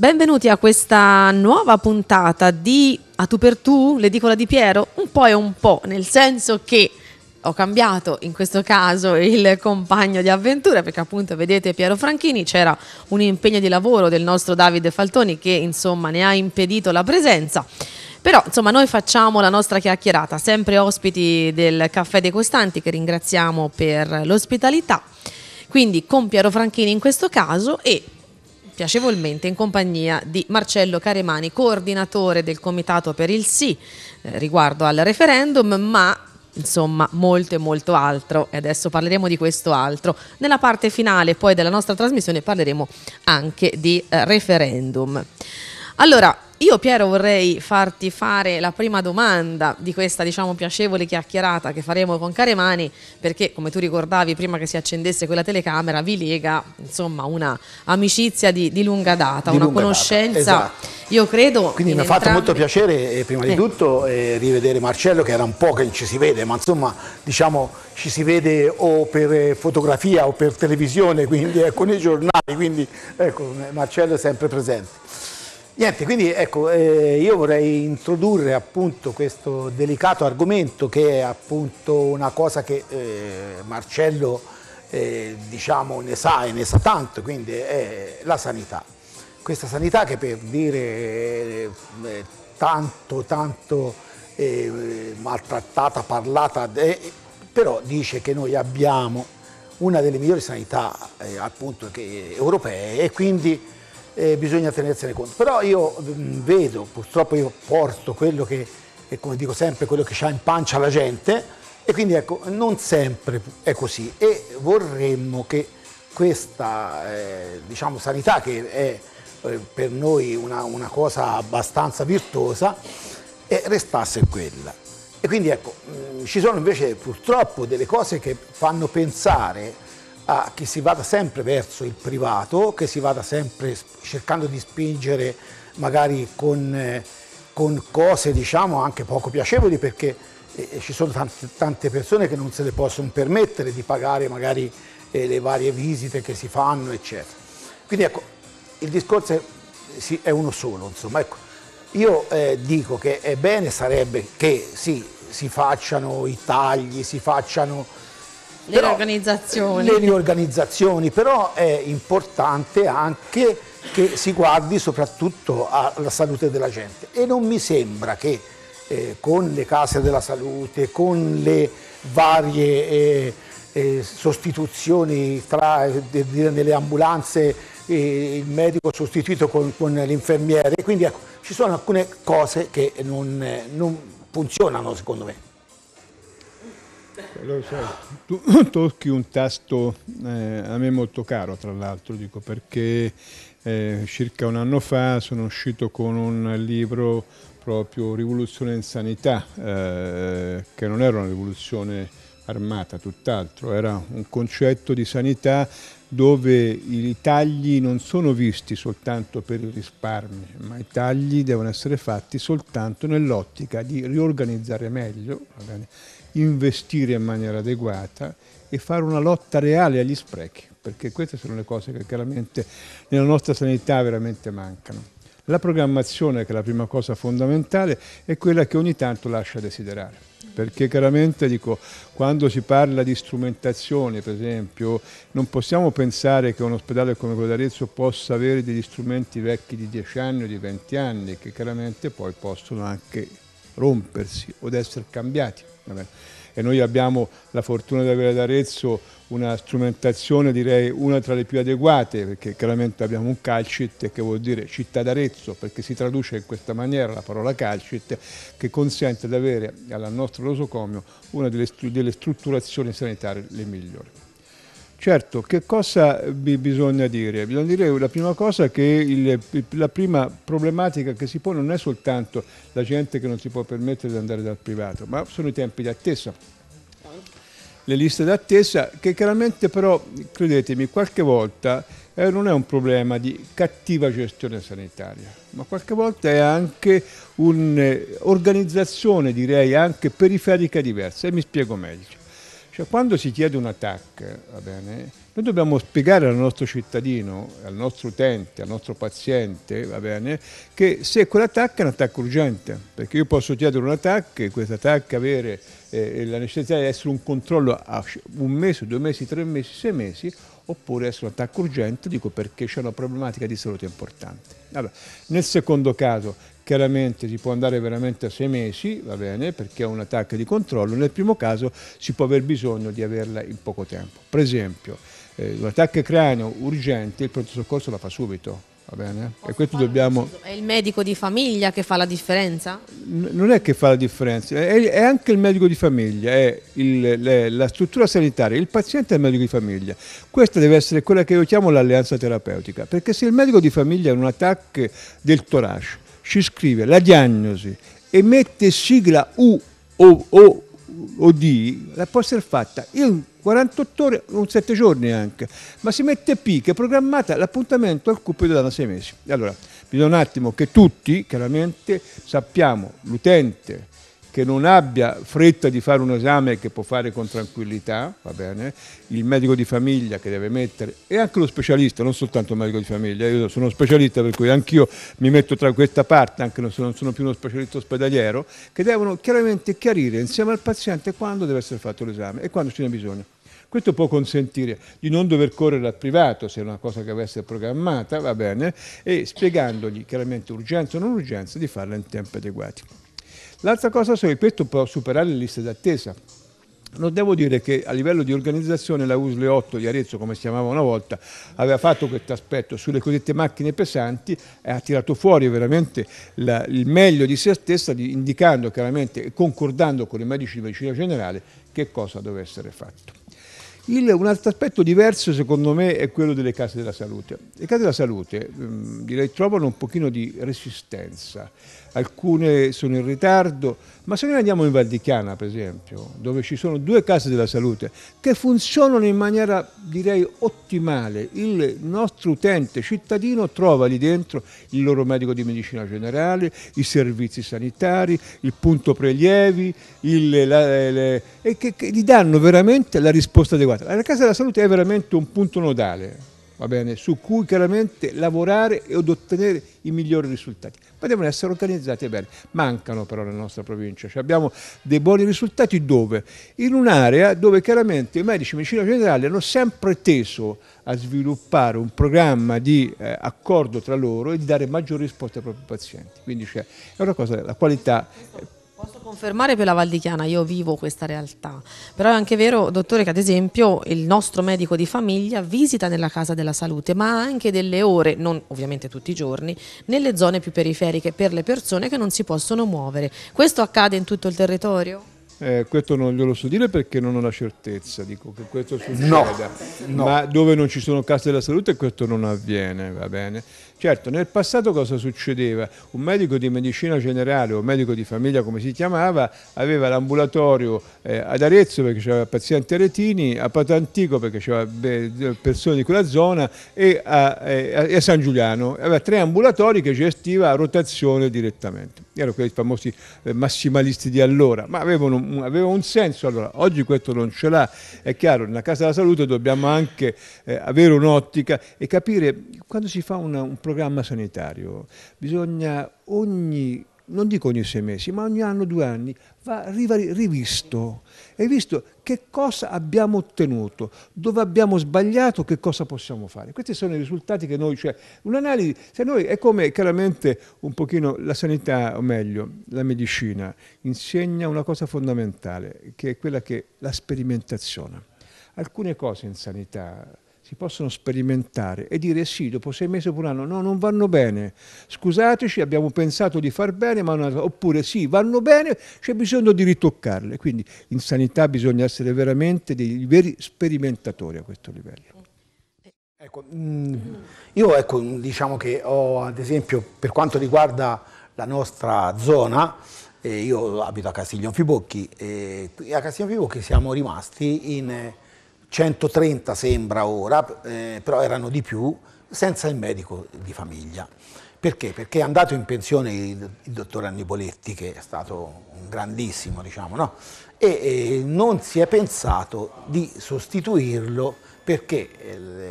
Benvenuti a questa nuova puntata di A tu per tu, l'edicola di Piero, un po' e un po', nel senso che ho cambiato in questo caso il compagno di avventura perché appunto vedete Piero Franchini c'era un impegno di lavoro del nostro Davide Faltoni che insomma ne ha impedito la presenza. Però insomma noi facciamo la nostra chiacchierata, sempre ospiti del Caffè dei Costanti che ringraziamo per l'ospitalità. Quindi con Piero Franchini in questo caso e piacevolmente in compagnia di Marcello Caremani, coordinatore del Comitato per il Sì eh, riguardo al referendum, ma insomma molto e molto altro e adesso parleremo di questo altro. Nella parte finale poi della nostra trasmissione parleremo anche di eh, referendum. Allora, io Piero vorrei farti fare la prima domanda di questa diciamo piacevole chiacchierata che faremo con Caremani perché come tu ricordavi prima che si accendesse quella telecamera vi lega insomma una amicizia di, di lunga data, di una lunga conoscenza data, esatto. io credo Quindi mi ha entrambi... fatto molto piacere eh, prima eh. di tutto eh, rivedere Marcello che era un po' che ci si vede ma insomma diciamo ci si vede o per fotografia o per televisione quindi eh, con i giornali quindi ecco Marcello è sempre presente. Niente, quindi ecco, eh, io vorrei introdurre appunto questo delicato argomento che è appunto una cosa che eh, Marcello eh, diciamo ne sa e ne sa tanto, quindi è la sanità. Questa sanità che per dire eh, tanto tanto eh, maltrattata, parlata, eh, però dice che noi abbiamo una delle migliori sanità appunto che, europee e quindi eh, bisogna tenersene conto. Però io mh, mm, vedo, purtroppo io porto quello che, che, come dico sempre, quello che c'ha in pancia la gente e quindi ecco, non sempre è così e vorremmo che questa eh, diciamo, sanità che è eh, per noi una, una, cosa abbastanza virtuosa eh, restasse quella. E quindi ecco, mh, mm, ci sono invece purtroppo delle cose che fanno pensare a che si vada sempre verso il privato, che si vada sempre cercando di spingere magari con, eh, con cose diciamo anche poco piacevoli perché eh, ci sono tante, tante, persone che non se le possono permettere di pagare magari eh, le varie visite che si fanno eccetera. Quindi ecco, il discorso è, sì, è uno solo insomma. Ecco, io eh, dico che è bene sarebbe che sì, si facciano i tagli, si facciano le riorganizzazioni. Le riorganizzazioni, però è importante anche che si guardi soprattutto alla salute della gente e non mi sembra che eh, con le case della salute, con le varie eh, eh, sostituzioni tra, eh, de, nelle ambulanze, eh, il medico sostituito con, con l'infermiere, quindi ecco, ci sono alcune cose che non, eh, non funzionano secondo me. Eh, lo sai, tu tocchi un tasto eh, a me molto caro, tra l'altro, dico perché eh, circa un anno fa sono uscito con un libro proprio Rivoluzione in Sanità, eh, che non era una rivoluzione armata, tutt'altro, era un concetto di sanità dove i tagli non sono visti soltanto per il risparmio, ma i tagli devono essere fatti soltanto nell'ottica di riorganizzare meglio investire in maniera adeguata e fare una lotta reale agli sprechi, perché queste sono le cose che chiaramente nella nostra sanità veramente mancano. La programmazione, che è la prima cosa fondamentale, è quella che ogni tanto lascia desiderare, perché chiaramente dico, quando si parla di strumentazione, per esempio, non possiamo pensare che un ospedale come quello d'Arezzo possa avere degli strumenti vecchi di 10 anni o di 20 anni, che chiaramente poi possono anche rompersi o di essere cambiati. E noi abbiamo la fortuna di avere ad Arezzo una strumentazione, direi una tra le più adeguate, perché chiaramente abbiamo un calcit che vuol dire città d'Arezzo, perché si traduce in questa maniera la parola calcit, che consente di avere al nostro rosocomio una delle, delle strutturazioni sanitarie le migliori. Certo, che cosa bisogna dire? Bisogna dire la prima cosa che il, la prima problematica che si pone non è soltanto la gente che non si può permettere di andare dal privato, ma sono i tempi di attesa. Le liste d'attesa che chiaramente però, credetemi, qualche volta eh, non è un problema di cattiva gestione sanitaria, ma qualche volta è anche un'organizzazione, direi, anche periferica diversa e mi spiego meglio. Cioè, quando si chiede un attacco, bene, noi dobbiamo spiegare al nostro cittadino, al nostro utente, al nostro paziente, bene, che se quell'attacco è un attacco urgente, perché io posso chiedere un attacco e questo attacco avere eh, eh la necessità di essere un controllo a un mese, due mesi, tre mesi, sei mesi, oppure essere un attacco urgente, dico perché c'è una problematica di salute importante. Allora, nel secondo caso chiaramente si può andare veramente a sei mesi, va bene, perché è un attacco di controllo, nel primo caso si può aver bisogno di averla in poco tempo. Per esempio, eh, un attacco cranio urgente, il pronto soccorso la fa subito, Va bene? e questo dobbiamo... È il medico di famiglia che fa la differenza? N non è che fa la differenza, è, è anche il medico di famiglia, è il, le, la struttura sanitaria, il paziente è il medico di famiglia. Questa deve essere quella che io chiamo l'alleanza terapeutica, perché se il medico di famiglia ha un attacco del torace, ci scrive la diagnosi e mette sigla U o, o o di la può essere fatta in 48 ore, non 7 giorni anche, ma si mette P che è programmata l'appuntamento al cupido da 6 mesi. Allora, bisogna un attimo che tutti, chiaramente, sappiamo l'utente, che non abbia fretta di fare un esame che può fare con tranquillità, va bene, il medico di famiglia che deve mettere e anche lo specialista, non soltanto il medico di famiglia, io sono specialista per cui anch'io mi metto tra questa parte, anche se non sono più uno specialista ospedaliero, che devono chiaramente chiarire insieme al paziente quando deve essere fatto l'esame e quando ce n'è bisogno. Questo può consentire di non dover correre al privato se è una cosa che deve essere programmata, va bene, e spiegandogli chiaramente urgenza o non urgenza di farla in tempi adeguati. L'altra cosa, se questo può superare le liste d'attesa. Non devo dire che a livello di organizzazione la USLE 8 di Arezzo, come si chiamava una volta, aveva fatto questo aspetto sulle cosiddette macchine pesanti e ha tirato fuori veramente la, il meglio di se stessa, di, indicando chiaramente e concordando con i medici di medicina generale che cosa doveva essere fatto. Il, un altro aspetto diverso secondo me è quello delle case della salute. Le case della salute mh, direi, trovano un pochino di resistenza alcune sono in ritardo, ma se noi andiamo in Valdicana, per esempio, dove ci sono due case della salute che funzionano in maniera direi ottimale, il nostro utente cittadino trova lì dentro il loro medico di medicina generale, i servizi sanitari, il punto prelievi, il, la, le, e che, che gli danno veramente la risposta adeguata. La casa della salute è veramente un punto nodale bene, su cui chiaramente lavorare ed ottenere i migliori risultati. Ma devono essere organizzati bene. Mancano però nella nostra provincia. Cioè abbiamo dei buoni risultati dove? In un'area dove chiaramente i medici di medicina generale hanno sempre teso a sviluppare un programma di eh, accordo tra loro e di dare maggiori risposte ai propri pazienti. Quindi cioè, è una cosa, la qualità... Eh, Posso confermare per la Val di Chiana, io vivo questa realtà, però è anche vero, dottore, che ad esempio il nostro medico di famiglia visita nella casa della salute, ma anche delle ore, non ovviamente tutti i giorni, nelle zone più periferiche per le persone che non si possono muovere. Questo accade in tutto il territorio? Eh, questo non glielo so dire perché non ho la certezza, dico che questo succeda, no, no. ma dove non ci sono case della salute questo non avviene, va bene? Certo, nel passato cosa succedeva? Un medico di medicina generale o medico di famiglia come si chiamava aveva l'ambulatorio eh, ad Arezzo perché c'era pazienti aretini, a Patantico perché c'era persone di quella zona e a, eh, a, San Giuliano. Aveva tre ambulatori che gestiva a rotazione direttamente. Erano quei famosi eh, massimalisti di allora, ma avevano, aveva un senso allora. Oggi questo non ce l'ha. È chiaro, nella Casa della Salute dobbiamo anche eh, avere un'ottica e capire quando si fa una, un programma sanitario. Bisogna ogni, non dico ogni sei mesi, ma ogni anno, due anni, va rivisto. E visto che cosa abbiamo ottenuto, dove abbiamo sbagliato, che cosa possiamo fare. Questi sono i risultati che noi, cioè, un'analisi, se noi è come chiaramente un pochino la sanità, o meglio, la medicina, insegna una cosa fondamentale, che è quella che la sperimentazione. Alcune cose in sanità si possono sperimentare e dire sì, dopo sei mesi oppure un anno, no, non vanno bene, scusateci, abbiamo pensato di far bene, ma non... oppure sì, vanno bene, c'è bisogno di ritoccarle. Quindi in sanità bisogna essere veramente dei veri sperimentatori a questo livello. Ecco, mm, io ecco, diciamo che ho ad esempio per quanto riguarda la nostra zona, eh, io abito a Castiglion Fibocchi e eh, a Castiglion Fibocchi siamo rimasti in eh, 130 sembra ora, eh, però erano di più, senza il medico di famiglia. Perché? Perché è andato in pensione il, il dottor Anniboletti, che è stato un grandissimo, diciamo, no? e, e non si è pensato di sostituirlo perché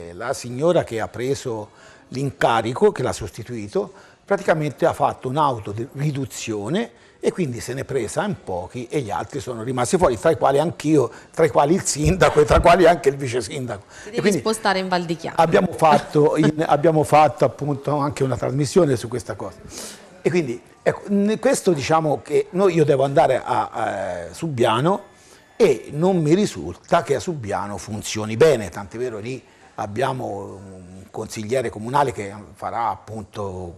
eh, la signora che ha preso l'incarico, che l'ha sostituito, praticamente ha fatto un'autoriduzione e quindi se n'è presa in pochi e gli altri sono rimasti fuori, tra i quali anch'io, tra i quali il sindaco e tra i quali anche il vice sindaco. Ti devi spostare in Val di Chiara. Abbiamo fatto, abbiamo fatto appunto anche una trasmissione su questa cosa. E quindi ecco, questo diciamo che noi, io devo andare a, a Subiano e non mi risulta che a Subiano funzioni bene, tant'è vero lì abbiamo un consigliere comunale che farà appunto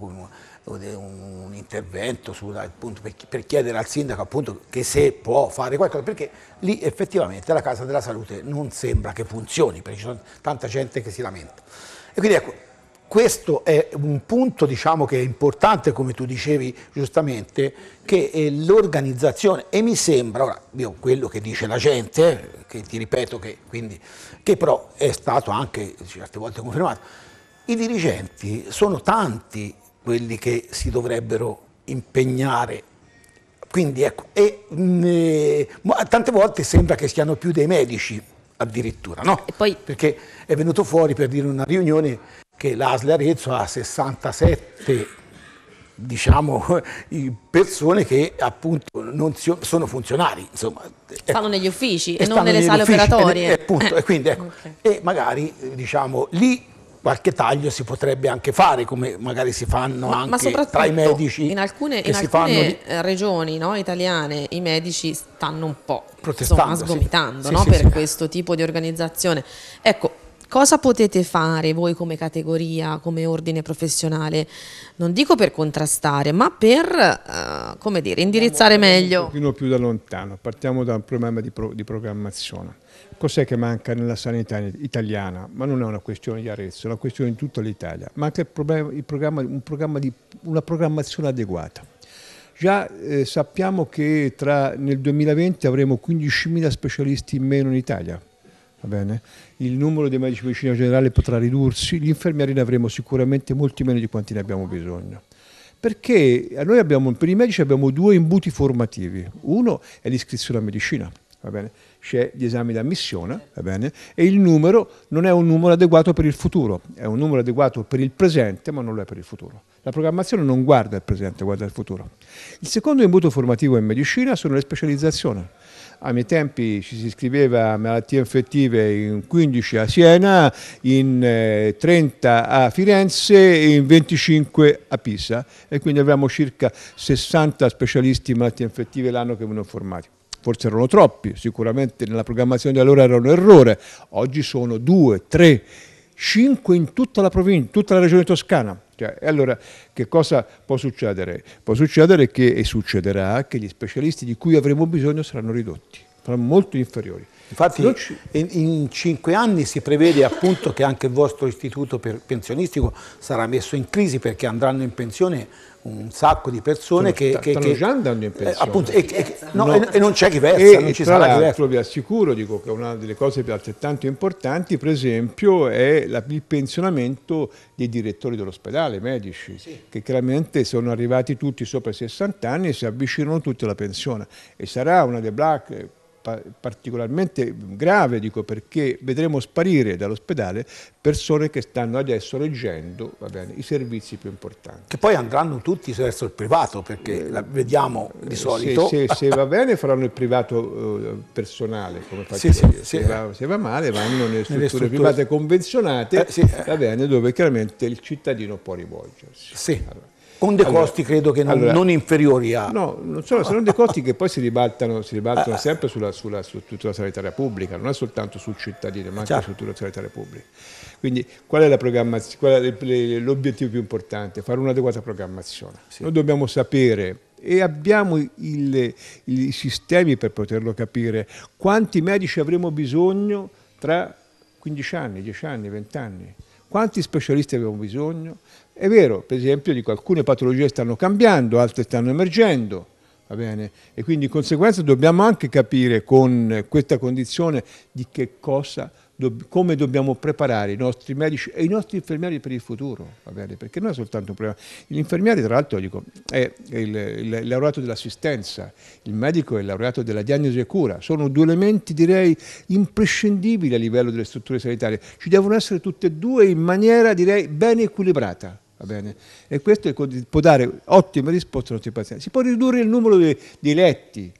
un intervento sulla, appunto, per, per, chiedere al sindaco appunto, che se può fare qualcosa, perché lì effettivamente la casa della salute non sembra che funzioni, perché c'è tanta gente che si lamenta. E quindi ecco, questo è un punto diciamo, che è importante, come tu dicevi giustamente, che eh, l'organizzazione, e mi sembra, ora io quello che dice la gente, che ti ripeto che, quindi, che però è stato anche certe volte confermato, i dirigenti sono tanti quelli che si dovrebbero impegnare. Quindi ecco, e, mh, mm, tante volte sembra che siano più dei medici addirittura, no? E Poi... Perché è venuto fuori per dire una riunione che l'Asle Arezzo ha 67 diciamo, persone che appunto non si, sono funzionari. Insomma, ecco. stanno negli uffici e, non nelle sale operatorie. E, eh, appunto, e quindi ecco, okay. e magari diciamo lì qualche taglio si potrebbe anche fare, come magari si fanno ma, anche ma tra i medici. In alcune, in alcune di... Eh, regioni no, italiane i medici stanno un po' insomma, sgomitando sì. No, sì, per sì, questo tipo di organizzazione. Ecco, cosa potete fare voi come categoria, come ordine professionale? Non dico per contrastare, ma per uh, dire, indirizzare Andiamo meglio. Un pochino più da lontano, partiamo da un problema di, pro, di programmazione Cos'è che manca nella sanità italiana? Ma non è una questione di Arezzo, è una questione di tutta l'Italia. Manca il problema, il programma, un programma di, una programmazione adeguata. Già eh, sappiamo che tra, nel 2020 avremo 15.000 specialisti in meno in Italia. Il numero dei medici di medicina generale potrà ridursi, gli infermieri ne avremo sicuramente molti meno di quanti ne abbiamo bisogno perché eh, noi abbiamo, per i medici abbiamo due imbuti formativi. Uno è l'iscrizione a medicina, c'è gli esami d'ammissione, e il numero non è un numero adeguato per il futuro, è un numero adeguato per il presente ma non lo è per il futuro. La programmazione non guarda il presente, guarda il futuro. Il secondo imbuto formativo in medicina sono le specializzazioni. A miei tempi ci si iscriveva a malattie infettive in 15 a Siena, in 30 eh, a Firenze e in 25 a Pisa e quindi avevamo circa 60 specialisti in malattie infettive l'anno che venivano formati forse erano troppi, sicuramente nella programmazione di allora era un errore, oggi sono due, tre, cinque in tutta la provincia, tutta la regione toscana. Cioè, e allora che cosa può succedere? Può succedere che, e succederà, che gli specialisti di cui avremo bisogno saranno ridotti saranno molto inferiori. Infatti ci... in, in, cinque anni si prevede appunto che anche il vostro istituto pensionistico sarà messo in crisi perché andranno in pensione un sacco di persone che, che, che già andando in pensione eh, appunto, e, e, no, no. e, non c'è chi versa e, non ci tra sarà l'altro vi assicuro dico, che una delle cose più altrettanto importanti per esempio è la, il pensionamento dei direttori dell'ospedale medici sì. che chiaramente sono arrivati tutti sopra i 60 anni e si avvicinano tutti alla pensione e sarà una delle black particolarmente grave, dico, perché vedremo sparire dall'ospedale persone che stanno adesso reggendo bene, i servizi più importanti. Che poi andranno tutti verso il privato, perché eh, vediamo di eh, solito. Se, se, se, va bene faranno il privato eh, personale, come faccio sì, sì, se, va, se, va, male vanno nelle strutture, nelle strutture... private convenzionate, eh, sì, eh. va bene, dove chiaramente il cittadino può rivolgersi. Sì. Allora con dei allora, costi credo che non, allora, non, inferiori a... No, non solo, sono dei costi che poi si ribaltano, si ribaltano ah. sempre sulla, sulla struttura sanitaria pubblica, non è soltanto sul cittadino, ma anche certo. sulla struttura sanitaria pubblica. Quindi qual è, qual è l'obiettivo più importante? Fare un'adeguata programmazione. Sì. Noi dobbiamo sapere e abbiamo il, i sistemi per poterlo capire quanti medici avremo bisogno tra 15 anni, 10 anni, 20 anni, quanti specialisti abbiamo bisogno, è vero, per esempio, dico, alcune patologie stanno cambiando, altre stanno emergendo, va bene? E quindi in conseguenza dobbiamo anche capire con questa condizione di che cosa, do, come dobbiamo preparare i nostri medici e i nostri infermieri per il futuro, va bene? Perché non è soltanto un problema. L'infermiere, tra l'altro, dico, è il, il, il laureato dell'assistenza, il medico è il laureato della diagnosi e cura. Sono due elementi, direi, imprescindibili a livello delle strutture sanitarie. Ci devono essere tutte e due in maniera, direi, ben equilibrata. E questo può dare ottime risposte ai nostri pazienti. Si può ridurre il numero di, di letti,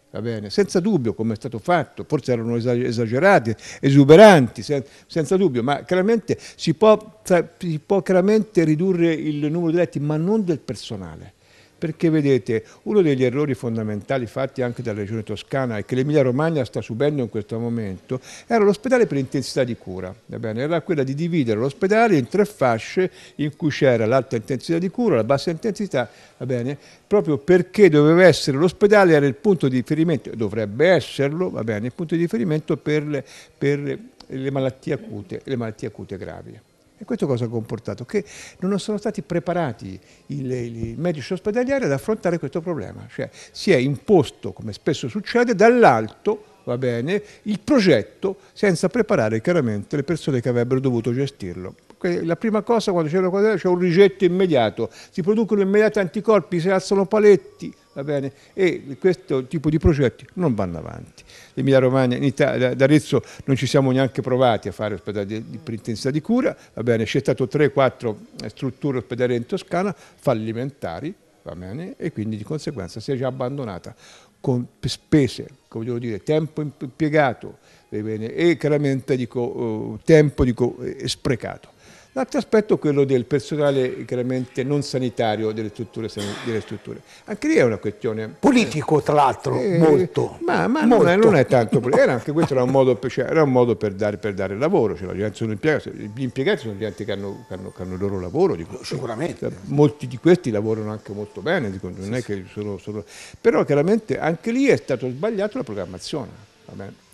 senza dubbio, come è stato fatto, forse erano esagerati, esuberanti, sen, senza dubbio, ma chiaramente si può, si può chiaramente ridurre il numero di letti, ma non del personale perché vedete, uno degli errori fondamentali fatti anche dalla regione toscana e che l'Emilia Romagna sta subendo in questo momento era l'ospedale per intensità di cura. Bene, era quella di dividere l'ospedale in tre fasce in cui c'era l'alta intensità di cura, la bassa intensità, bene, proprio perché doveva essere l'ospedale era il punto di riferimento, dovrebbe esserlo, bene, il punto di riferimento per le, per le malattie acute, le malattie acute gravi. E questo cosa ha comportato? Che non sono stati preparati i medici ospedalieri ad affrontare questo problema, cioè si è imposto, come spesso succede, dall'alto bene, il progetto senza preparare chiaramente le persone che avrebbero dovuto gestirlo. La prima cosa quando c'è una cosa c'è un rigetto immediato, si producono immediati anticorpi, si alzano paletti, va bene? E questo tipo di progetti non vanno avanti. L'Emilia Romagna, in Italia, ad Arezzo non ci siamo neanche provati a fare ospedali di, per intensità di cura, va bene? C'è stato 3-4 eh, strutture ospedaliere in Toscana fallimentari, va bene? E quindi di conseguenza si è già abbandonata con spese, come devo dire, tempo impiegato, e chiaramente dico, oh, tempo dico, eh, sprecato. L'altro aspetto è quello del personale chiaramente non sanitario delle strutture. Delle strutture. Anche lì è una questione... Politico tra l'altro, eh, molto. Ma, ma molto. Non, è, non, è, tanto politico, era anche questo era un modo, per, cioè, era un modo per, dare, per dare lavoro, cioè, impiegati, gli impiegati sono gente che hanno, che, hanno, che hanno, il loro lavoro. Dico, Sicuramente. Cioè, molti di questi lavorano anche molto bene, dico, non sì, è che sono, sono... però chiaramente anche lì è stato sbagliato la programmazione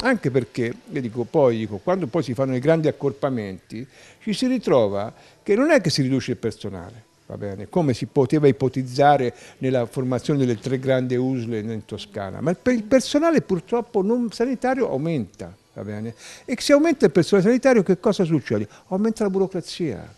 anche perché, dico, poi, dico, quando poi si fanno i grandi accorpamenti, ci si ritrova che non è che si riduce il personale, come si poteva ipotizzare nella formazione delle tre grandi usle in Toscana, ma il personale purtroppo non sanitario aumenta. E se aumenta il personale sanitario che cosa succede? Aumenta la burocrazia,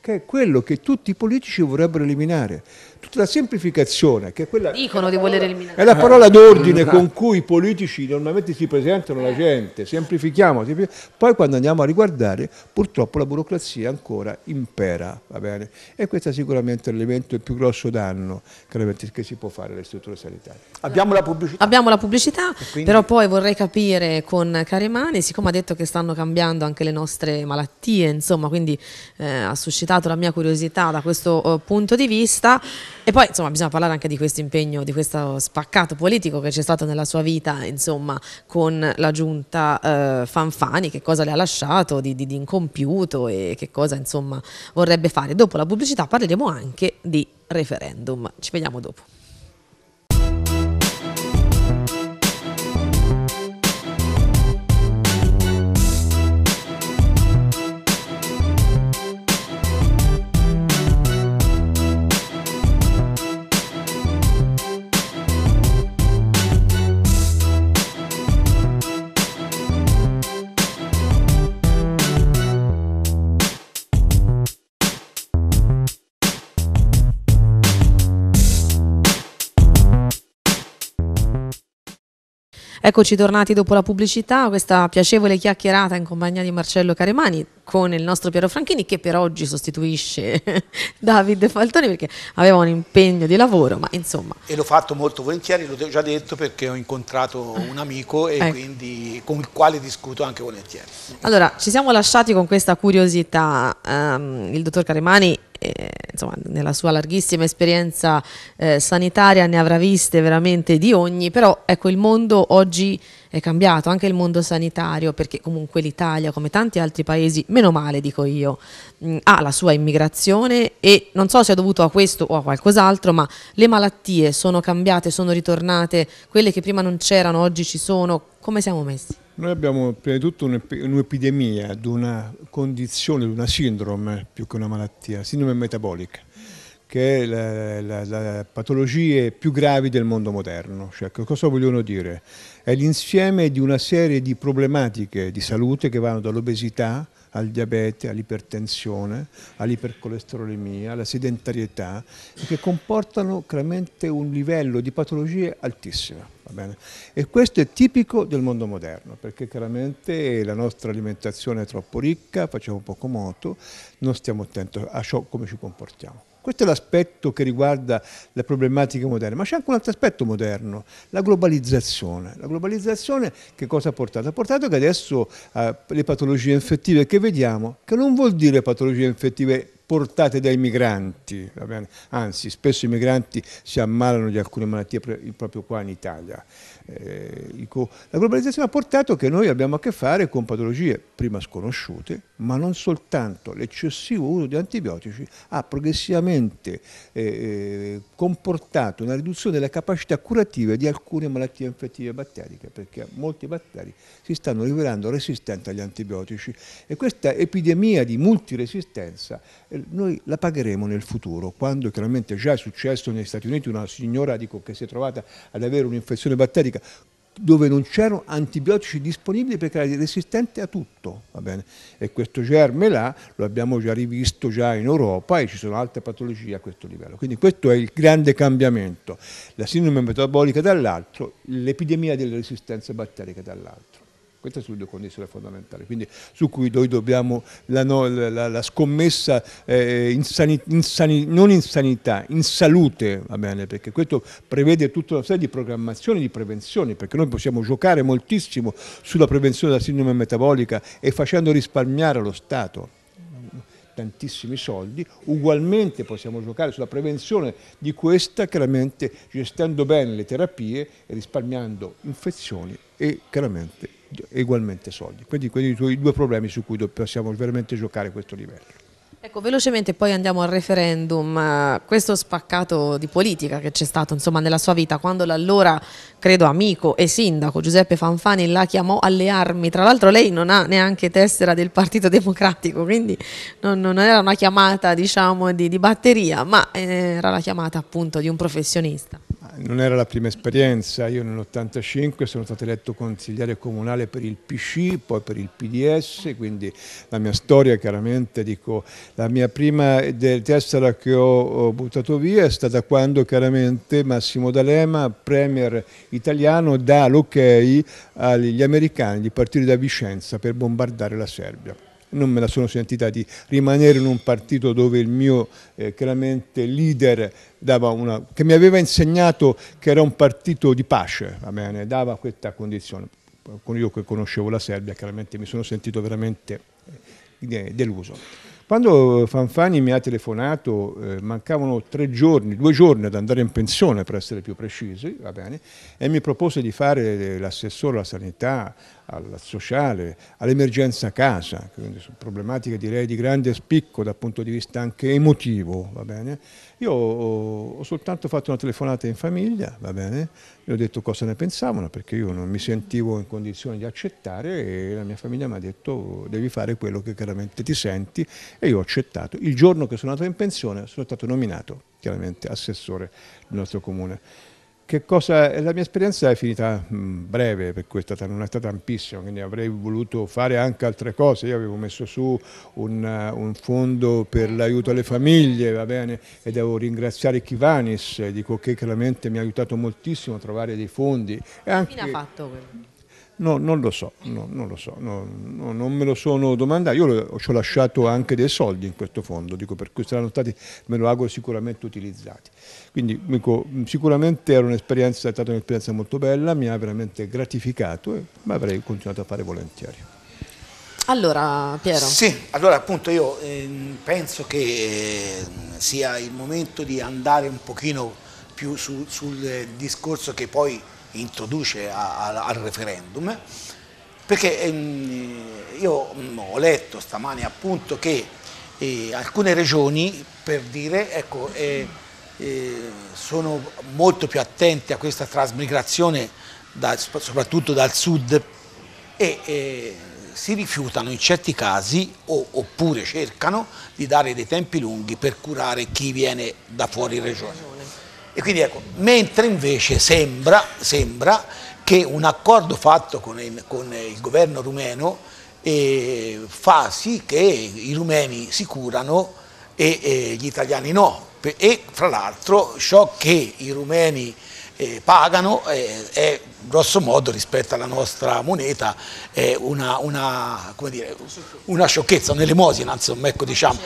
che è quello che tutti i politici vorrebbero eliminare tutta la semplificazione che è quella dicono di voler eliminare è la parola d'ordine ah, con ah. cui i politici normalmente si presentano alla eh. gente semplifichiamo, semplifichiamo, poi quando andiamo a riguardare purtroppo la burocrazia ancora impera va bene e questo è sicuramente l'elemento più grosso danno che si può fare alle strutture sanitarie abbiamo la pubblicità abbiamo la pubblicità quindi... però poi vorrei capire con Caremani siccome ha detto che stanno cambiando anche le nostre malattie insomma quindi eh, ha suscitato la mia curiosità da questo eh, punto di vista e poi insomma bisogna parlare anche di questo impegno, di questo spaccato politico che c'è stato nella sua vita, insomma, con la giunta eh, Fanfani, che cosa le ha lasciato di, di, di, incompiuto e che cosa insomma vorrebbe fare. Dopo la pubblicità parleremo anche di referendum. Ci vediamo dopo. Eccoci tornati dopo la pubblicità, questa piacevole chiacchierata in compagnia di Marcello Caremani con il nostro Piero Franchini che per oggi sostituisce Davide Faltoni perché aveva un impegno di lavoro, ma insomma. E l'ho fatto molto volentieri, l'ho già detto perché ho incontrato un amico e ecco. quindi con il quale discuto anche volentieri. Allora, ci siamo lasciati con questa curiosità, um, il dottor Caremani eh, insomma, nella sua larghissima esperienza eh, sanitaria ne avrà viste veramente di ogni, però ecco il mondo oggi è cambiato, anche il mondo sanitario, perché comunque l'Italia, come tanti altri paesi, meno male dico io, mh, mm, ha la sua immigrazione e non so se è dovuto a questo o a qualcos'altro, ma le malattie sono cambiate, sono ritornate, quelle che prima non c'erano oggi ci sono, come siamo messi? Noi abbiamo prima di tutto un'epidemia di una condizione, di una sindrome più che una malattia, sindrome metabolica che è la, la, la patologie più gravi del mondo moderno. Cioè, cosa vogliono dire? È l'insieme di una serie di problematiche di salute che vanno dall'obesità al diabete, all'ipertensione, all'ipercolesterolemia, alla sedentarietà, che comportano chiaramente un livello di patologie altissimo. E questo è tipico del mondo moderno, perché chiaramente la nostra alimentazione è troppo ricca, facciamo poco moto, non stiamo attenti a ciò come ci comportiamo. Questo è l'aspetto che riguarda le problematiche moderne, ma c'è anche un altro aspetto moderno, la globalizzazione. La globalizzazione che cosa ha portato? Ha portato che adesso eh, le patologie infettive che vediamo, che non vuol dire patologie infettive portate dai migranti, anzi spesso i migranti si ammalano di alcune malattie proprio qua in Italia, eh, la globalizzazione ha portato che noi abbiamo a che fare con patologie prima sconosciute, ma non soltanto. L'eccessivo uso di antibiotici ha progressivamente eh, eh comportato una riduzione della capacità curativa di alcune malattie infettive batteriche, perché molti batteri si stanno rivelando resistenti agli antibiotici e questa epidemia di multiresistenza eh, noi la pagheremo nel futuro, quando chiaramente già è successo negli Stati Uniti una signora dico, che si è trovata ad avere un'infezione batterica Sudafrica, dove non c'erano antibiotici disponibili perché era resistente a tutto. E questo germe là lo abbiamo già rivisto già in Europa e ci sono altre patologie a questo livello. Quindi questo è il grande cambiamento. La sindrome metabolica dall'altro, l'epidemia delle resistenze batteriche dall'altro. Queste sono due condizioni fondamentali, quindi su cui noi dobbiamo la, no, la, la scommessa eh, in sani, in sani, non in sanità, in salute, va bene, perché questo prevede tutta una serie di programmazioni di prevenzioni, perché noi possiamo giocare moltissimo sulla prevenzione della sindrome metabolica e facendo risparmiare lo Stato tantissimi soldi, ugualmente possiamo giocare sulla prevenzione di questa, chiaramente gestendo bene le terapie e risparmiando infezioni e chiaramente egualmente soldi. Quindi quei sono i due problemi su cui possiamo veramente giocare a questo livello. Ecco, velocemente poi andiamo al referendum, eh, questo spaccato di politica che c'è stato insomma, nella sua vita, quando l'allora, credo amico e sindaco Giuseppe Fanfani la chiamò alle armi, tra l'altro lei non ha neanche tessera del Partito Democratico, quindi non, non era una chiamata diciamo, di, di, batteria, ma eh, era la chiamata appunto di un professionista non era la prima esperienza, io nell'85 sono stato eletto consigliere comunale per il PC, poi per il PDS, quindi la mia storia chiaramente, dico, la mia prima tessera che ho buttato via è stata quando chiaramente Massimo D'Alema, premier italiano, dà l'ok agli americani di partire da Vicenza per bombardare la Serbia non me la sono sentita di rimanere in un partito dove il mio eh, chiaramente leader una, che mi aveva insegnato che era un partito di pace, bene, dava questa condizione. Io che conoscevo la Serbia chiaramente mi sono sentito veramente eh, deluso. Quando Fanfani mi ha telefonato, eh, mancavano tre giorni, due giorni ad andare in pensione per essere più precisi, bene, e mi propose di fare l'assessore alla sanità al sociale, all'emergenza casa, quindi sono problematiche direi di grande spicco dal punto di vista anche emotivo, va bene? Io ho, ho soltanto fatto una telefonata in famiglia, va bene? Gli ho detto cosa ne pensavano perché io non mi sentivo in condizione di accettare e la mia famiglia mi ha detto devi fare quello che chiaramente ti senti e io ho accettato. Il giorno che sono andato in pensione sono stato nominato chiaramente assessore del nostro comune. Cosa, la mia esperienza è finita mm, breve, per cui è stata, non è stata ampissima, quindi avrei voluto fare anche altre cose. Io avevo messo su un, eh, un fondo per l'aiuto alle famiglie, va bene, e devo ringraziare Kivanis, eh, dico che chiaramente mi ha aiutato moltissimo a trovare dei fondi. E anche, ha fatto quello? No, non lo so, no, non lo so, no, non me lo sono domandato. Io ci ho lasciato anche dei soldi in questo fondo, dico, per cui saranno stati, me lo auguro, sicuramente utilizzati. Quindi dico, sicuramente era un'esperienza, è stata un'esperienza molto bella, mi ha veramente gratificato e avrei continuato a fare volentieri. Allora, Piero. Sì, allora appunto io eh, penso che ehm, sia il momento di andare un pochino più su, sul discorso che poi introduce a, a, al referendum, perché ehm, io mm, ho letto stamane appunto che eh, alcune regioni, per dire, ecco, eh, eh, sono molto più attenti a questa trasmigrazione da, soprattutto dal sud e eh, si rifiutano in certi casi o, oppure cercano di dare dei tempi lunghi per curare chi viene da fuori regione. E quindi ecco, mentre invece sembra, sembra che un accordo fatto con il, con il governo rumeno eh, fa sì che i rumeni si curano e eh, gli italiani no. E fra l'altro ciò che i rumeni eh, pagano eh, è grosso modo rispetto alla nostra moneta una, una, dire, una sciocchezza, un'elemosina, insomma, ecco diciamo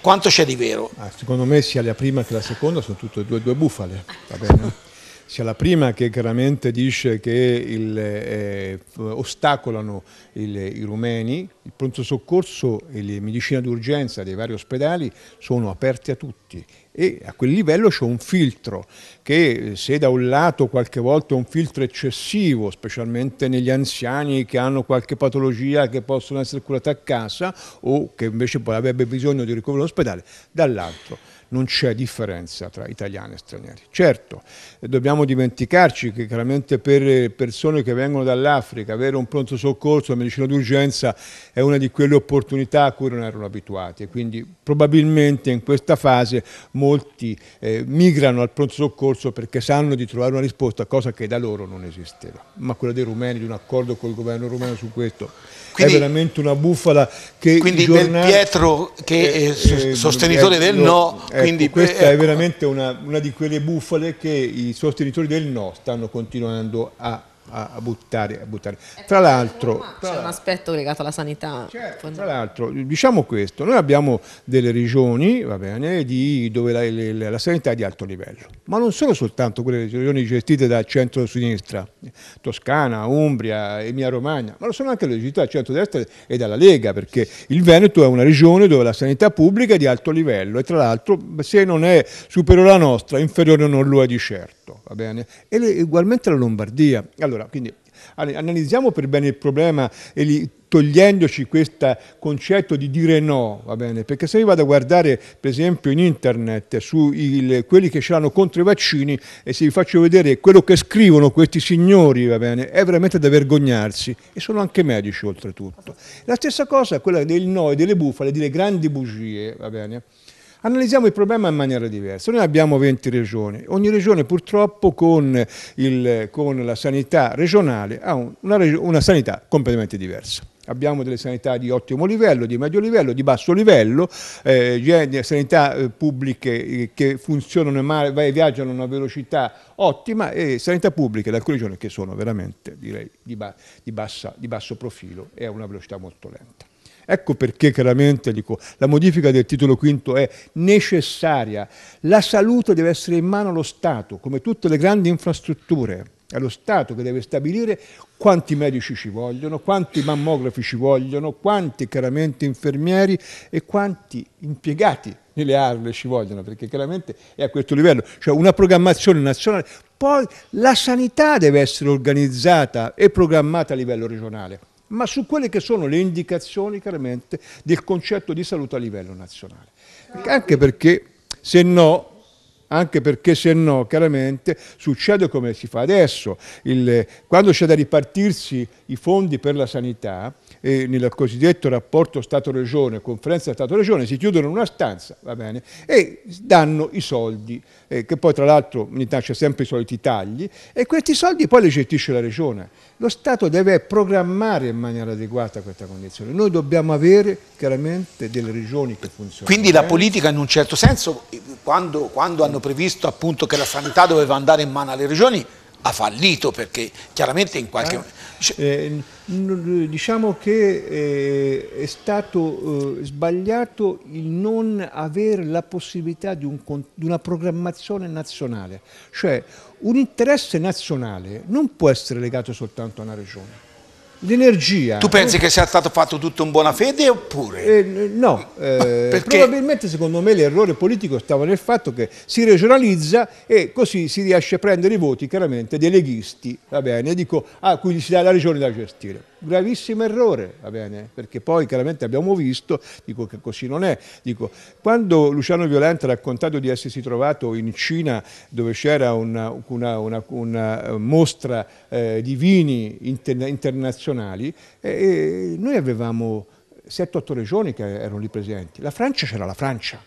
quanto c'è di vero. Ah, secondo me sia la prima che la seconda sono tutte e due, due bufale. Va bene? sia la prima che chiaramente dice che il, eh, ostacolano il, i rumeni, il pronto soccorso e le medicine d'urgenza dei vari ospedali sono aperti a tutti e a quel livello c'è un filtro che eh, se da un lato qualche volta è un filtro eccessivo, specialmente negli anziani che hanno qualche patologia che possono essere curate a casa o che invece poi avrebbe bisogno di ricovero all'ospedale, dall'altro non c'è differenza tra italiani e stranieri. Certo, dobbiamo dimenticarci che chiaramente per eh, persone che vengono dall'Africa avere un pronto soccorso, la medicina d'urgenza è una di quelle opportunità a cui non erano abituati quindi probabilmente in questa fase molti eh, migrano al pronto soccorso perché sanno di trovare una risposta, cosa che da loro non esisteva. Ma quella dei rumeni, di un accordo col governo rumeno su questo, quindi, è veramente una bufala che quindi giornali, Del Pietro che eh, è, è eh, sostenitore è, del ecco, no, ecco, quindi, questa ecco. è veramente una, una di quelle bufale che i sostenitori del no stanno continuando a, a buttare, a buttare. Eh, tra eh, l'altro... C'è un aspetto legato alla sanità. Certo, tra l'altro, diciamo questo, noi abbiamo delle regioni bene, di, dove la, la, la, sanità è di alto livello, ma non sono soltanto quelle regioni gestite da centro-sinistra, Toscana, Umbria, Emilia-Romagna, ma lo sono anche le città del centro-destra e dalla Lega, perché il Veneto è una regione dove la sanità pubblica è di alto livello e tra l'altro se non è superiore alla nostra, inferiore non lo è di certo tutto, va bene? E ugualmente la Lombardia. Allora, quindi analizziamo per bene il problema e li, togliendoci questo concetto di dire no, va bene? Perché se io vado a guardare per esempio in internet su il, quelli che ce l'hanno contro i vaccini e se vi faccio vedere quello che scrivono questi signori, va bene? È veramente da vergognarsi e sono anche medici oltretutto. La stessa cosa è quella del no e delle bufale, delle grandi bugie, va bene? analizziamo il problema in maniera diversa. Noi abbiamo 20 regioni, ogni regione purtroppo con, il, con la sanità regionale ha una, una sanità completamente diversa. Abbiamo delle sanità di ottimo livello, di medio livello, di basso livello, eh, sanità eh, pubbliche eh, che funzionano e viaggiano a una velocità ottima e sanità pubbliche da alcune regioni che sono veramente direi, di, ba di, bassa, di basso profilo e a una velocità molto lenta. Ecco perché chiaramente dico, la modifica del titolo quinto è necessaria. La salute deve essere in mano allo Stato, come tutte le grandi infrastrutture. È lo Stato che deve stabilire quanti medici ci vogliono, quanti mammografi ci vogliono, quanti chiaramente infermieri e quanti impiegati nelle ARL ci vogliono, perché chiaramente è a questo livello, cioè una programmazione nazionale. Poi la sanità deve essere organizzata e programmata a livello regionale ma su quelle che sono le indicazioni chiaramente del concetto di salute a livello nazionale. Anche perché se no anche perché se no chiaramente succede come si fa adesso, Il, quando c'è da ripartirsi i fondi per la sanità, eh, nel cosiddetto rapporto Stato-Regione, conferenza Stato-Regione, si chiudono in una stanza, va bene, e danno i soldi, eh, che poi tra l'altro c'è sempre i soliti tagli, e questi soldi poi li gestisce la Regione. Lo Stato deve programmare in maniera adeguata questa condizione. Noi dobbiamo avere chiaramente delle regioni che funzionano. Quindi la eh? politica in un certo senso, quando, quando hanno previsto appunto che la sanità doveva andare in mano alle regioni, ha fallito perché chiaramente in qualche... Ah, eh, eh, diciamo che eh, è stato eh, sbagliato il non avere la possibilità di, un, di una programmazione nazionale, cioè un interesse nazionale non può essere legato soltanto a una regione l'energia. Tu pensi che sia stato fatto tutto in buona fede oppure? Eh, no, eh, probabilmente secondo me l'errore politico stava nel fatto che si regionalizza e così si riesce a prendere i voti chiaramente dei leghisti, va bene, dico, a ah, cui si dà la regione da gestire gravissimo errore, va bene? Perché poi chiaramente abbiamo visto, dico che così non è, dico, quando Luciano Violante ha raccontato di essersi trovato in Cina dove c'era una, una, una, una, eh, mostra eh, di vini interna internazionali, eh, eh, noi avevamo 7-8 regioni che erano lì presenti, la Francia c'era la Francia,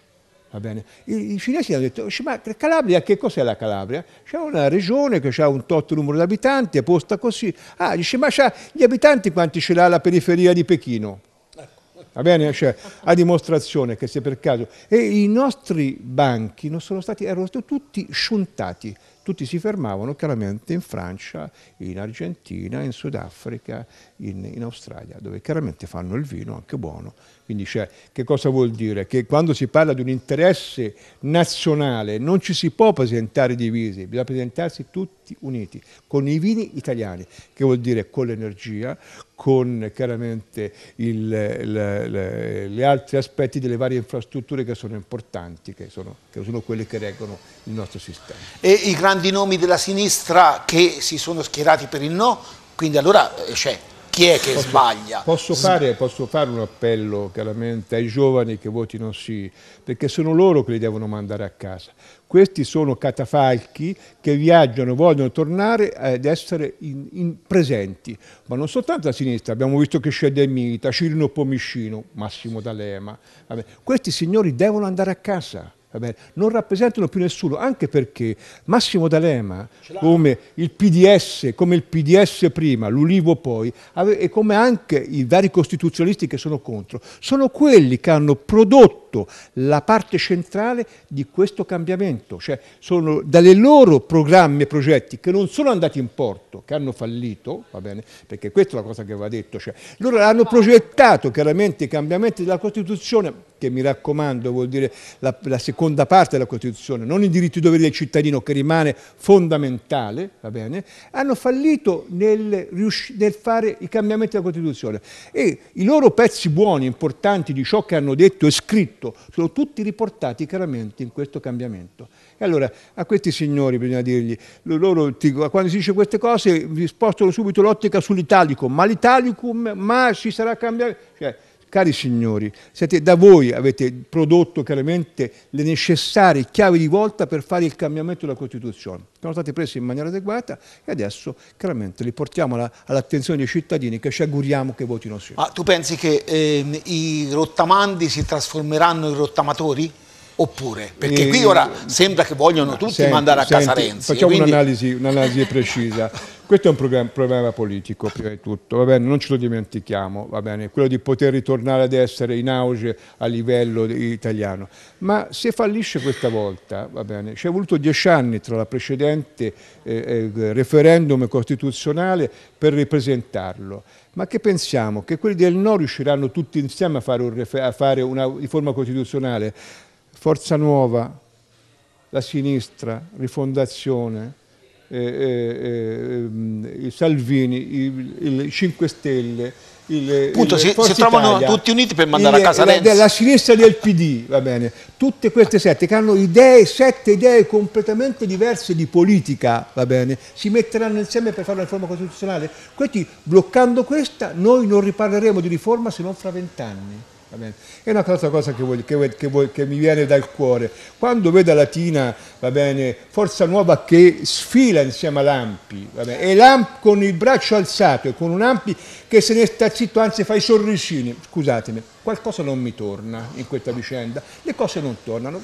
i, I, cinesi hanno detto, ma Calabria che cos'è la Calabria? C'è una regione che ha un tot numero di abitanti, è posta così. Ah, dice, ma c'ha gli abitanti quanti ce l'ha la periferia di Pechino? Ecco. Va bene? Cioè, a dimostrazione che sia per caso... E i nostri banchi stati, erano stati tutti sciuntati, tutti si fermavano chiaramente in Francia, in Argentina, in Sudafrica, in, in Australia, dove chiaramente fanno il vino anche buono quindi cioè, che cosa vuol dire? Che quando si parla di un interesse nazionale non ci si può presentare divisi, bisogna presentarsi tutti uniti, con i vini italiani, che vuol dire con l'energia, con chiaramente il, gli altri aspetti delle varie infrastrutture che sono importanti, che sono, che sono quelle che reggono il nostro sistema. E i grandi nomi della sinistra che si sono schierati per il no, quindi allora eh, c'è chi è che posso, sbaglia? Posso fare, posso fare, un appello chiaramente ai giovani che votino sì, perché sono loro che li devono mandare a casa. Questi sono catafalchi che viaggiano, vogliono tornare ad essere in, in presenti, ma non soltanto a sinistra, abbiamo visto che c'è De Mita, Cirino Pomicino, Massimo D'Alema. Questi signori devono andare a casa non rappresentano più nessuno, anche perché Massimo D'Alema, come il PDS, come il PDS prima, l'Ulivo poi, e come anche i vari costituzionalisti che sono contro, sono quelli che hanno prodotto la parte centrale di questo cambiamento, cioè sono dalle loro programmi e progetti che non sono andati in porto, che hanno fallito, va bene, perché questa è la cosa che va detto, cioè, loro hanno progettato chiaramente i cambiamenti della Costituzione, che mi raccomando vuol dire la, la seconda parte della Costituzione, non i diritti e doveri del cittadino che rimane fondamentale, va bene, hanno fallito nel, nel fare i cambiamenti della Costituzione e i loro pezzi buoni, importanti di ciò che hanno detto e scritto, sono tutti riportati chiaramente in questo cambiamento. E allora a questi signori bisogna dirgli, loro, quando si dice queste cose vi spostano subito l'ottica sull'italicum, ma l'italicum, ma ci sarà cambiamento. Cioè, Cari signori, siete da voi avete prodotto chiaramente le necessarie chiavi di volta per fare il cambiamento della Costituzione. Sono state prese in maniera adeguata e adesso chiaramente li portiamo all'attenzione dei cittadini che ci auguriamo che votino sì. Ma tu pensi che eh, i rottamandi si trasformeranno in rottamatori? oppure? Perché qui ora sembra che vogliono tutti senti, mandare a senti, casa Renzi. Facciamo quindi... un'analisi, un precisa. Questo è un problema, problema politico, prima di tutto, bene, non ce lo dimentichiamo, quello di poter ritornare ad essere in auge a livello italiano. Ma se fallisce questa volta, ci è voluto dieci anni tra la precedente eh, eh, referendum costituzionale per ripresentarlo. Ma che pensiamo? Che quelli del no riusciranno tutti insieme a fare, un, a fare una riforma costituzionale? Forza Nuova, la sinistra, Rifondazione, eh, eh, eh, Salvini, il, il, 5 Stelle, il, Punto, il si, si, trovano Italia, tutti uniti per mandare il, a casa la, la, sinistra del PD, va bene. Tutte queste sette che hanno idee, sette idee completamente diverse di politica, va bene, si metteranno insieme per fare una riforma costituzionale. Quindi bloccando questa noi non riparleremo di riforma se non fra vent'anni. E una cosa, cosa che, vuol, che, che, che, mi viene dal cuore, quando vedo Latina, va bene, Forza Nuova che sfila insieme a Lampi, bene, e Lampi con il braccio alzato e con un Lampi che se ne sta zitto, anzi fa i sorrisini, scusatemi, qualcosa non mi torna in questa vicenda, le cose non tornano,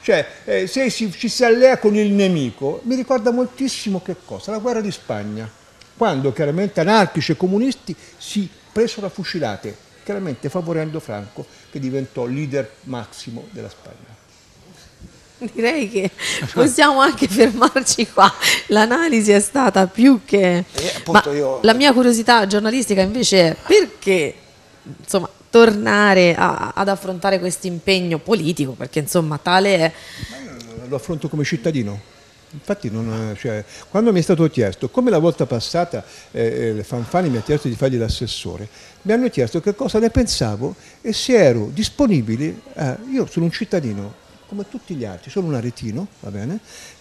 cioè eh, se si, ci si allea con il nemico, mi ricorda moltissimo che cosa? La guerra di Spagna, quando chiaramente anarchici e comunisti si presero a fucilate, chiaramente favorendo Franco che diventò leader massimo della Spagna. Direi che possiamo anche fermarci qua, l'analisi è stata più che... Eh, io... La mia curiosità giornalistica invece è perché, insomma, tornare a, ad affrontare questo impegno politico, perché insomma tale è... Lo affronto come cittadino Infatti non, eh, cioè, quando mi è stato chiesto, come la volta passata eh, eh, Fanfani mi ha chiesto di fargli l'assessore, mi hanno chiesto che cosa ne pensavo e se ero disponibile, eh, io sono un cittadino come tutti gli altri, sono un aretino, va bene,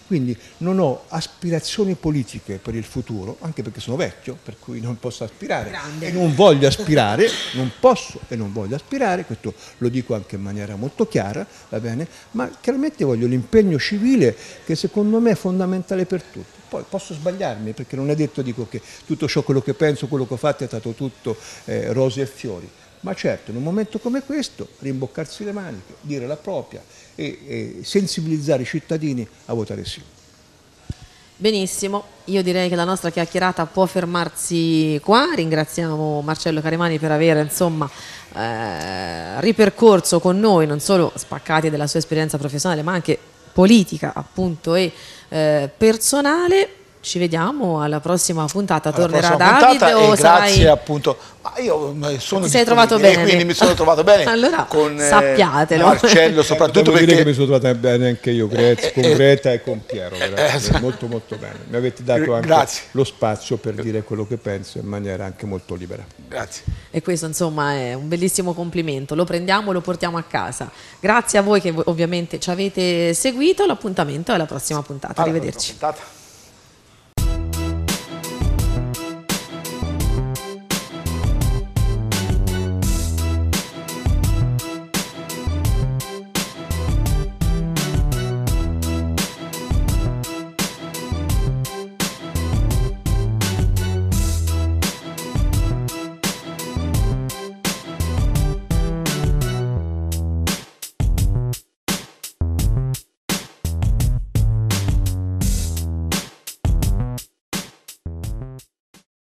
quindi non ho aspirazioni politiche per il futuro, anche perché sono vecchio, per cui non posso aspirare Grande. e non voglio aspirare, non posso e non voglio aspirare, questo lo dico anche in maniera molto chiara, va bene? Ma chiaramente voglio l'impegno civile che secondo me è fondamentale per tutti. Poi posso sbagliarmi perché non è detto dico che tutto ciò quello che penso, quello che ho fatto è stato tutto eh, rose e fiori ma certo in un momento come questo rimboccarsi le maniche, dire la propria e, e sensibilizzare i cittadini a votare sì. Benissimo, io direi che la nostra chiacchierata può fermarsi qua, ringraziamo Marcello Caremani per aver insomma, eh, ripercorso con noi non solo spaccati della sua esperienza professionale ma anche politica appunto e eh, personale ci vediamo alla prossima puntata. Alla Tornerà prossima Davide puntata, o sarai... Grazie appunto. Ma io eh, sono Ti sei trovato eh, bene. quindi mi sono trovato bene allora, con eh, sappiatelo. Marcello soprattutto eh, perché mi sono trovato bene anche io grazie, con Greta e con Piero, grazie, esatto. molto molto bene. Mi avete dato anche grazie. lo spazio per dire quello che penso in maniera anche molto libera. Grazie. E questo insomma è un bellissimo complimento, lo prendiamo e lo portiamo a casa. Grazie a voi che ovviamente ci avete seguito, l'appuntamento è alla prossima puntata. Arrivederci. Prossima